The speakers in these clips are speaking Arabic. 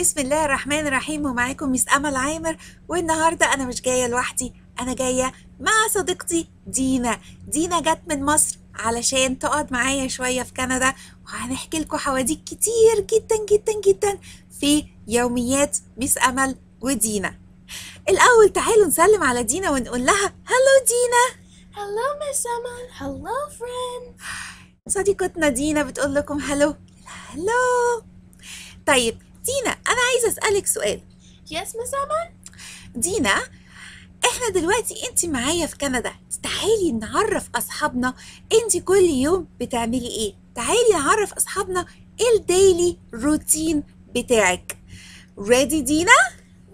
بسم الله الرحمن الرحيم ومعاكم ميس امل عامر والنهارده انا مش جايه لوحدي انا جايه مع صديقتي دينا دينا جت من مصر علشان تقعد معايا شويه في كندا وهنحكي لكم حواديت كتير جدا جدا جدا في يوميات ميس امل ودينا الاول تعالوا نسلم على دينا ونقول لها هلو دينا هلو ميس امل هلو فريند صديقتنا دينا بتقول لكم هلو هلو طيب دينا انا عايزه اسالك سؤال يس مس دينا احنا دلوقتي انت معايا في كندا تعالي نعرف اصحابنا انت كل يوم بتعملي ايه تعالي نعرف اصحابنا الديلي روتين بتاعك ريدي دينا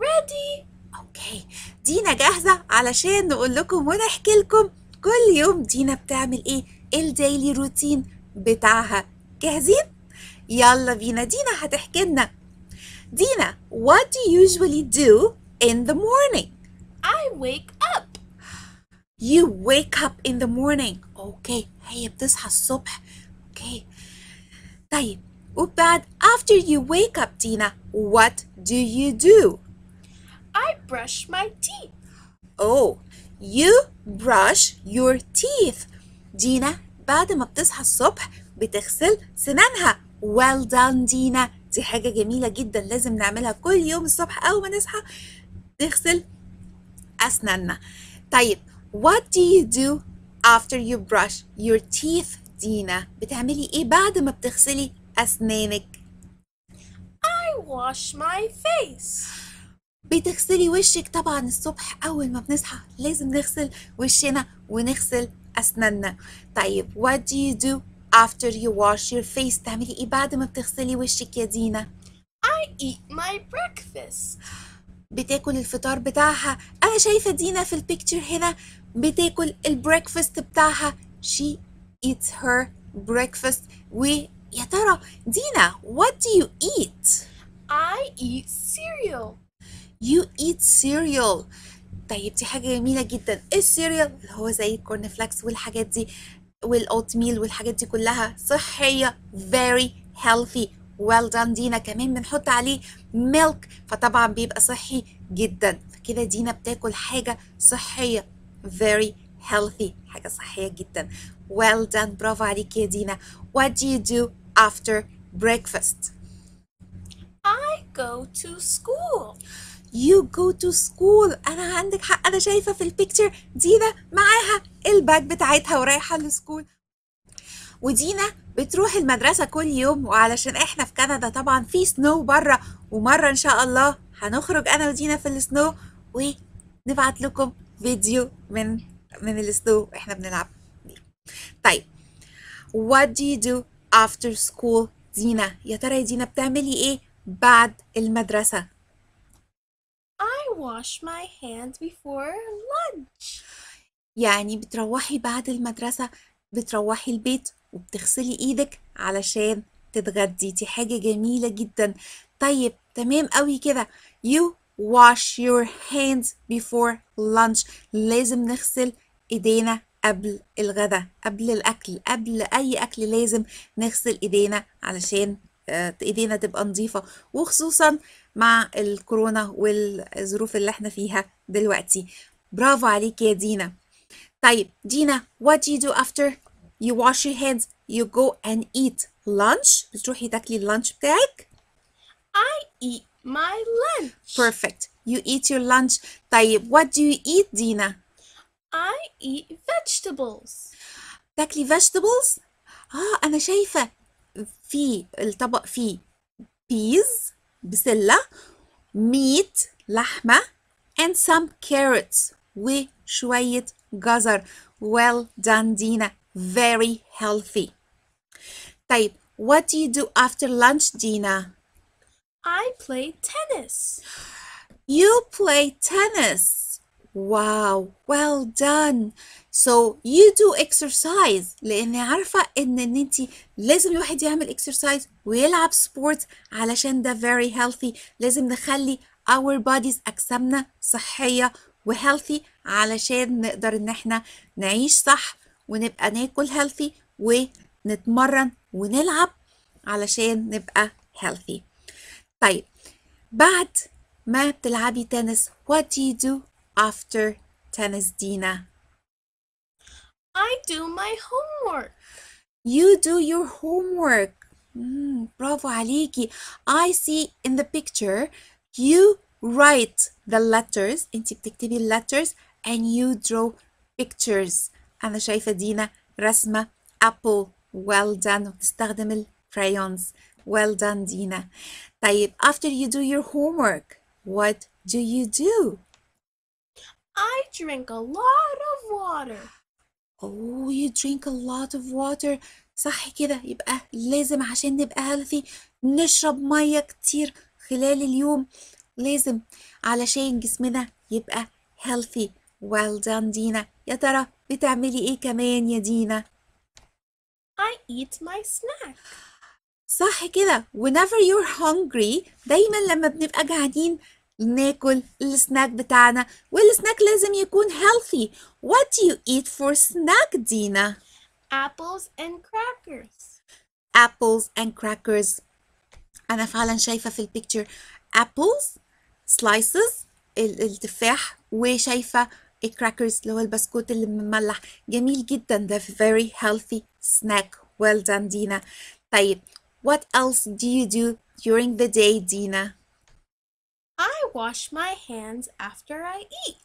ريدي اوكي دينا جاهزه علشان نقول لكم ونحكي لكم كل يوم دينا بتعمل ايه الديلي روتين بتاعها جاهزين يلا بينا دينا هتحكي لنا Dina, what do you usually do in the morning? I wake up. You wake up in the morning. Okay. this has الصبح. Okay. طيب upad after you wake up Dina, what do you do? I brush my teeth. Oh, you brush your teeth. Dina بعد ما بتصحى الصبح بتغسل سنانها. Well done Dina. دي حاجة جميلة جدا لازم نعملها كل يوم الصبح أول ما نصحى نغسل أسناننا طيب what do you do after you brush your teeth دينا بتعملي إيه بعد ما بتغسلي أسنانك I wash my face بتغسلي وشك طبعا الصبح أول ما بنصحى لازم نغسل وشنا ونغسل أسناننا طيب what do you do After you wash your face تعملي إيه بعد ما بتغسلي وشك يا دينا؟ I eat my breakfast بتاكل الفطار بتاعها أنا شايفة دينا في البيكتشر هنا بتاكل البريكفاست بتاعها She eats her breakfast ويا ترى دينا what do you eat؟ I eat cereal You eat cereal طيب دي حاجة جميلة جدا السيريال اللي هو زي الكورن فلاكس والحاجات دي والاوت ميل والحاجات دي كلها صحيه very healthy well done دينا كمان بنحط عليه milk فطبعا بيبقى صحي جدا فكده دينا بتاكل حاجه صحيه very healthy حاجه صحيه جدا well done برافو عليك يا دينا what do you do after breakfast I go to school you go to school انا عندك حق انا شايفه في البيكتشر دينا معاها الباك بتاعتها ورايحه لسكول ودينا بتروح المدرسه كل يوم وعلشان احنا في كندا طبعا في سنو بره ومره ان شاء الله هنخرج انا ودينا في السنو ونبعت لكم فيديو من من السنو احنا بنلعب طيب what do you do after school دينا يا ترى يا دينا بتعملي ايه بعد المدرسه wash my hands before lunch يعني بتروحي بعد المدرسة بتروحي البيت وبتغسلي ايدك علشان تتغدي دي حاجة جميلة جدا طيب تمام قوي كده you wash your hands before lunch لازم نغسل ايدينا قبل الغداء قبل الاكل قبل اي اكل لازم نغسل ايدينا علشان ايدينا تبقى نظيفه وخصوصا مع الكورونا والظروف اللي احنا فيها دلوقتي برافو عليك يا دينا طيب دينا what do you do after you wash your hands you go and eat lunch بتروحي تاكلي اللانش بتاعك I eat my lunch perfect you eat your lunch طيب what do you eat دينا I eat vegetables تاكلي vegetables اه انا شايفه في الطبق فيه peas بسلة meat لحمة and some carrots وشوية جزر well done Dina. very healthy طيب what do you do after lunch Dina? I play tennis you play tennis wow well done So you do exercise لأن عارفة إن إن أنت لازم الواحد يعمل exercise ويلعب sports علشان ده very healthy لازم نخلي our bodies أجسامنا صحية healthy علشان نقدر إن إحنا نعيش صح ونبقى ناكل healthy ونتمرن ونلعب علشان نبقى healthy طيب بعد ما بتلعبي تنس what do you do after tennis دينا I do my homework. You do your homework. Mm, bravo Aliki! I see in the picture you write the letters انت بتكتبي letters and you draw pictures انا شايفه دينا رسمه apple well done وبتستخدم ال crayons well done دينا طيب after you do your homework what do you do I drink a lot of water Oh, you drink a lot of water. صح كده يبقى لازم عشان نبقى healthy نشرب مية كتير خلال اليوم لازم علشان جسمنا يبقى healthy well done دينا يا ترى بتعملي ايه كمان يا دينا I eat my snack صح كده whenever you're hungry دايما لما بنبقى جعانين ناكل السناك بتاعنا والسناك لازم يكون healthy What do you eat for snack دينا؟ Apples and crackers Apples and crackers أنا فعلا شايفة في البيكتشر apples slices التفاح وشايفة الكراكرز اللي هو البسكوت اللي مملح جميل جدا ده very healthy snack well done دينا طيب what else do you do during the day دينا wash my hands after I eat.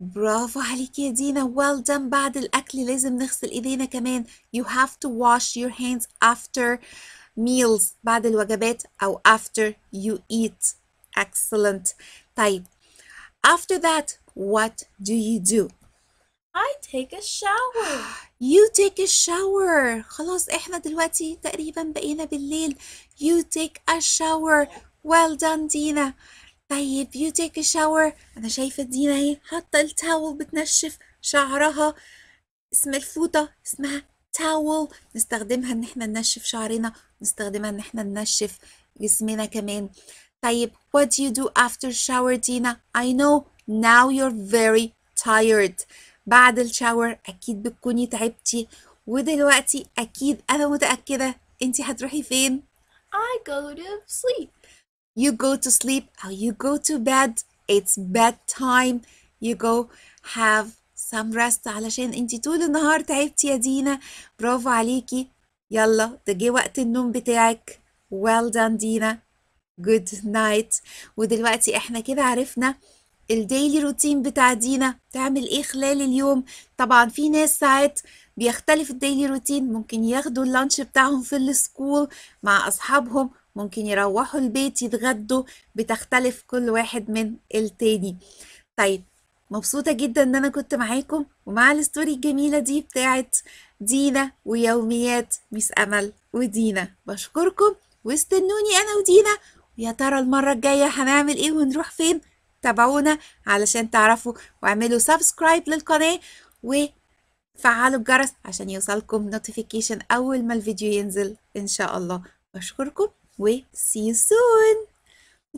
برافو عليك يا دينا well done بعد الأكل لازم نغسل إيدينا كمان you have to wash your hands after meals بعد الوجبات أو after you eat excellent طيب after that what do you do I take a shower you take a shower خلاص إحنا دلوقتي تقريبا بقينا بالليل you take a shower well done دينا طيب يو تيك شاور انا شايفه دينا اهي حاطه التاول بتنشف شعرها اسم الفوطه اسمها تاول نستخدمها ان احنا ننشف شعرنا نستخدمها ان احنا ننشف جسمنا كمان طيب what do you do after shower دينا I know now you're very tired بعد الشاور اكيد بتكوني تعبتي ودلوقتي اكيد انا متاكده انت هتروحي فين I go to sleep you go to sleep how you go to bed it's bedtime you go have some rest علشان انت طول النهار تعبتي يا دينا برافو عليكي يلا ده جه وقت النوم بتاعك well done دينا good night ودلوقتي احنا كده عرفنا الديلي روتين بتاع دينا تعمل ايه خلال اليوم طبعا في ناس ساعات بيختلف الديلي روتين ممكن ياخدوا اللانش بتاعهم في السكول مع اصحابهم ممكن يروحوا البيت يتغدوا بتختلف كل واحد من التاني طيب مبسوطة جدا ان انا كنت معاكم ومع الستوري الجميلة دي بتاعت دينا ويوميات ميس امل ودينا بشكركم واستنوني انا ودينا ويا ترى المرة الجاية هنعمل ايه ونروح فين تابعونا علشان تعرفوا واعملوا سبسكرايب للقناة وفعلوا الجرس عشان يوصلكم نوتيفيكيشن اول ما الفيديو ينزل ان شاء الله بشكركم We see you soon.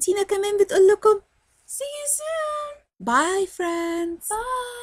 Tina come in. كمان بتقول لكم see you soon. Bye friends. Bye.